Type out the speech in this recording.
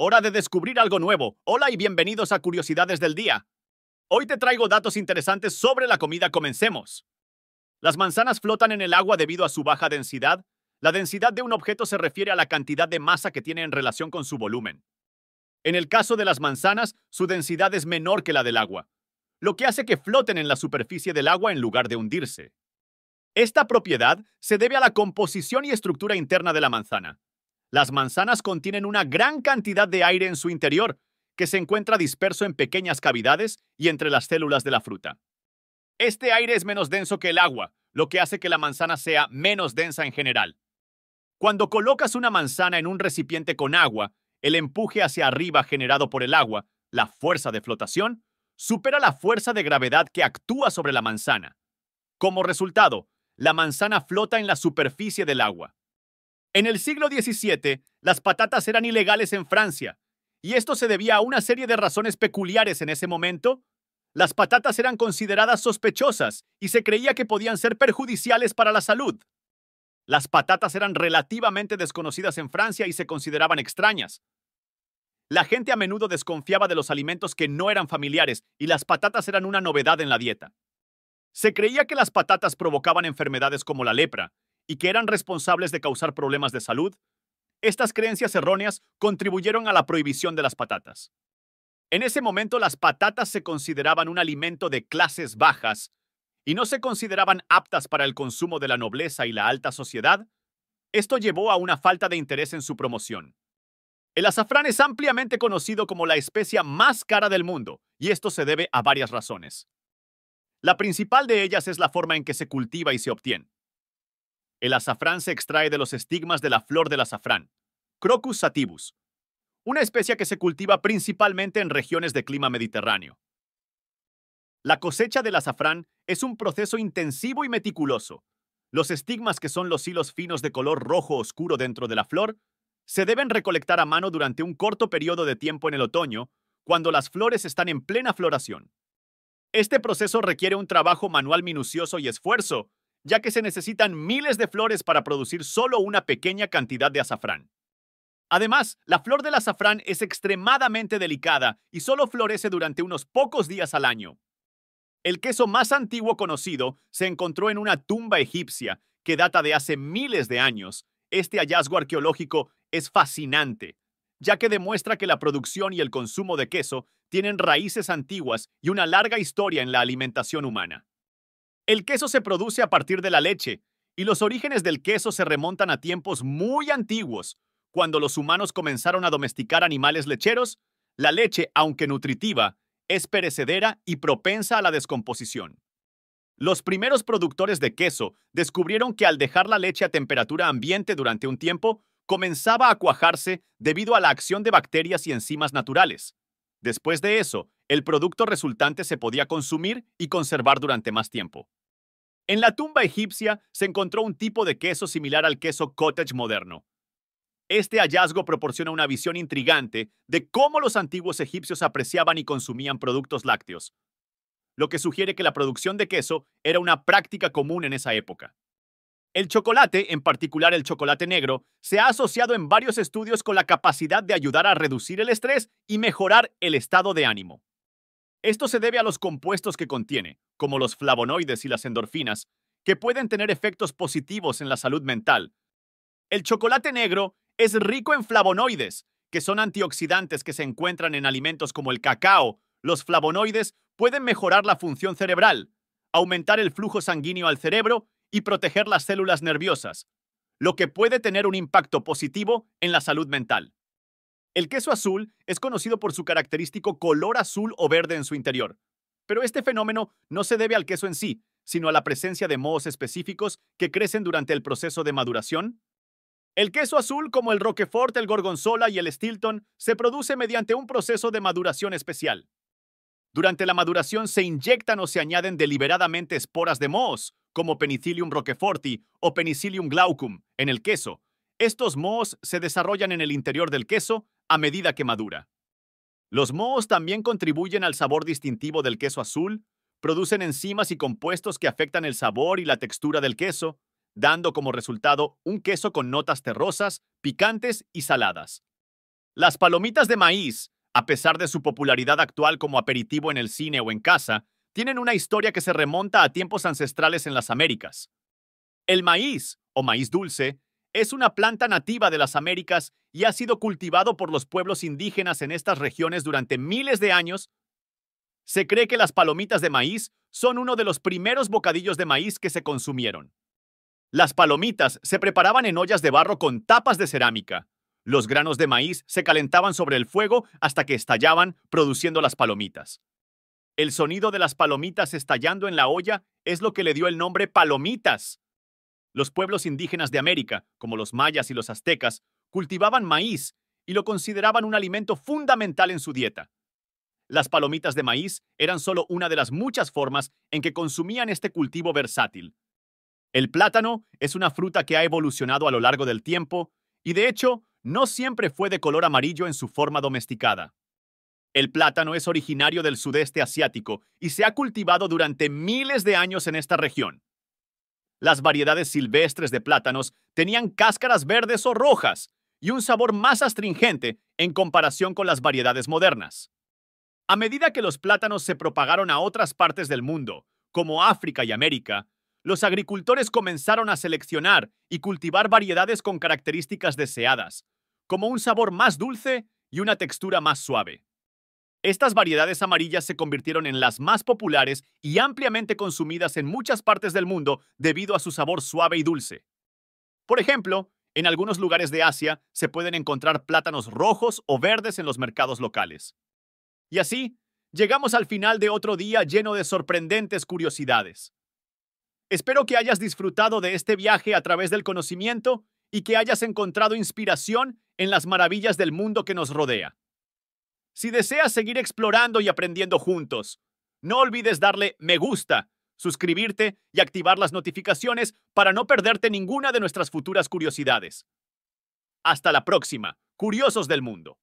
Hora de descubrir algo nuevo. Hola y bienvenidos a Curiosidades del Día. Hoy te traigo datos interesantes sobre la comida. Comencemos. Las manzanas flotan en el agua debido a su baja densidad. La densidad de un objeto se refiere a la cantidad de masa que tiene en relación con su volumen. En el caso de las manzanas, su densidad es menor que la del agua, lo que hace que floten en la superficie del agua en lugar de hundirse. Esta propiedad se debe a la composición y estructura interna de la manzana. Las manzanas contienen una gran cantidad de aire en su interior, que se encuentra disperso en pequeñas cavidades y entre las células de la fruta. Este aire es menos denso que el agua, lo que hace que la manzana sea menos densa en general. Cuando colocas una manzana en un recipiente con agua, el empuje hacia arriba generado por el agua, la fuerza de flotación, supera la fuerza de gravedad que actúa sobre la manzana. Como resultado, la manzana flota en la superficie del agua. En el siglo XVII, las patatas eran ilegales en Francia, y esto se debía a una serie de razones peculiares en ese momento. Las patatas eran consideradas sospechosas y se creía que podían ser perjudiciales para la salud. Las patatas eran relativamente desconocidas en Francia y se consideraban extrañas. La gente a menudo desconfiaba de los alimentos que no eran familiares y las patatas eran una novedad en la dieta. Se creía que las patatas provocaban enfermedades como la lepra, y que eran responsables de causar problemas de salud, estas creencias erróneas contribuyeron a la prohibición de las patatas. En ese momento las patatas se consideraban un alimento de clases bajas y no se consideraban aptas para el consumo de la nobleza y la alta sociedad, esto llevó a una falta de interés en su promoción. El azafrán es ampliamente conocido como la especia más cara del mundo, y esto se debe a varias razones. La principal de ellas es la forma en que se cultiva y se obtiene. El azafrán se extrae de los estigmas de la flor del azafrán, Crocus sativus, una especie que se cultiva principalmente en regiones de clima mediterráneo. La cosecha del azafrán es un proceso intensivo y meticuloso. Los estigmas, que son los hilos finos de color rojo oscuro dentro de la flor, se deben recolectar a mano durante un corto periodo de tiempo en el otoño, cuando las flores están en plena floración. Este proceso requiere un trabajo manual minucioso y esfuerzo, ya que se necesitan miles de flores para producir solo una pequeña cantidad de azafrán. Además, la flor del azafrán es extremadamente delicada y solo florece durante unos pocos días al año. El queso más antiguo conocido se encontró en una tumba egipcia que data de hace miles de años. Este hallazgo arqueológico es fascinante, ya que demuestra que la producción y el consumo de queso tienen raíces antiguas y una larga historia en la alimentación humana. El queso se produce a partir de la leche, y los orígenes del queso se remontan a tiempos muy antiguos, cuando los humanos comenzaron a domesticar animales lecheros. La leche, aunque nutritiva, es perecedera y propensa a la descomposición. Los primeros productores de queso descubrieron que al dejar la leche a temperatura ambiente durante un tiempo, comenzaba a cuajarse debido a la acción de bacterias y enzimas naturales. Después de eso, el producto resultante se podía consumir y conservar durante más tiempo. En la tumba egipcia se encontró un tipo de queso similar al queso cottage moderno. Este hallazgo proporciona una visión intrigante de cómo los antiguos egipcios apreciaban y consumían productos lácteos, lo que sugiere que la producción de queso era una práctica común en esa época. El chocolate, en particular el chocolate negro, se ha asociado en varios estudios con la capacidad de ayudar a reducir el estrés y mejorar el estado de ánimo. Esto se debe a los compuestos que contiene, como los flavonoides y las endorfinas, que pueden tener efectos positivos en la salud mental. El chocolate negro es rico en flavonoides, que son antioxidantes que se encuentran en alimentos como el cacao. Los flavonoides pueden mejorar la función cerebral, aumentar el flujo sanguíneo al cerebro y proteger las células nerviosas, lo que puede tener un impacto positivo en la salud mental. El queso azul es conocido por su característico color azul o verde en su interior. Pero este fenómeno no se debe al queso en sí, sino a la presencia de mohos específicos que crecen durante el proceso de maduración. El queso azul, como el Roquefort, el Gorgonzola y el Stilton, se produce mediante un proceso de maduración especial. Durante la maduración se inyectan o se añaden deliberadamente esporas de mohos, como Penicillium roqueforti o Penicillium glaucum, en el queso. Estos mohos se desarrollan en el interior del queso a medida que madura. Los mohos también contribuyen al sabor distintivo del queso azul, producen enzimas y compuestos que afectan el sabor y la textura del queso, dando como resultado un queso con notas terrosas, picantes y saladas. Las palomitas de maíz, a pesar de su popularidad actual como aperitivo en el cine o en casa, tienen una historia que se remonta a tiempos ancestrales en las Américas. El maíz, o maíz dulce, es una planta nativa de las Américas y ha sido cultivado por los pueblos indígenas en estas regiones durante miles de años. Se cree que las palomitas de maíz son uno de los primeros bocadillos de maíz que se consumieron. Las palomitas se preparaban en ollas de barro con tapas de cerámica. Los granos de maíz se calentaban sobre el fuego hasta que estallaban, produciendo las palomitas. El sonido de las palomitas estallando en la olla es lo que le dio el nombre palomitas los pueblos indígenas de América, como los mayas y los aztecas, cultivaban maíz y lo consideraban un alimento fundamental en su dieta. Las palomitas de maíz eran solo una de las muchas formas en que consumían este cultivo versátil. El plátano es una fruta que ha evolucionado a lo largo del tiempo y de hecho no siempre fue de color amarillo en su forma domesticada. El plátano es originario del sudeste asiático y se ha cultivado durante miles de años en esta región. Las variedades silvestres de plátanos tenían cáscaras verdes o rojas y un sabor más astringente en comparación con las variedades modernas. A medida que los plátanos se propagaron a otras partes del mundo, como África y América, los agricultores comenzaron a seleccionar y cultivar variedades con características deseadas, como un sabor más dulce y una textura más suave. Estas variedades amarillas se convirtieron en las más populares y ampliamente consumidas en muchas partes del mundo debido a su sabor suave y dulce. Por ejemplo, en algunos lugares de Asia se pueden encontrar plátanos rojos o verdes en los mercados locales. Y así, llegamos al final de otro día lleno de sorprendentes curiosidades. Espero que hayas disfrutado de este viaje a través del conocimiento y que hayas encontrado inspiración en las maravillas del mundo que nos rodea. Si deseas seguir explorando y aprendiendo juntos, no olvides darle me gusta, suscribirte y activar las notificaciones para no perderte ninguna de nuestras futuras curiosidades. Hasta la próxima, curiosos del mundo.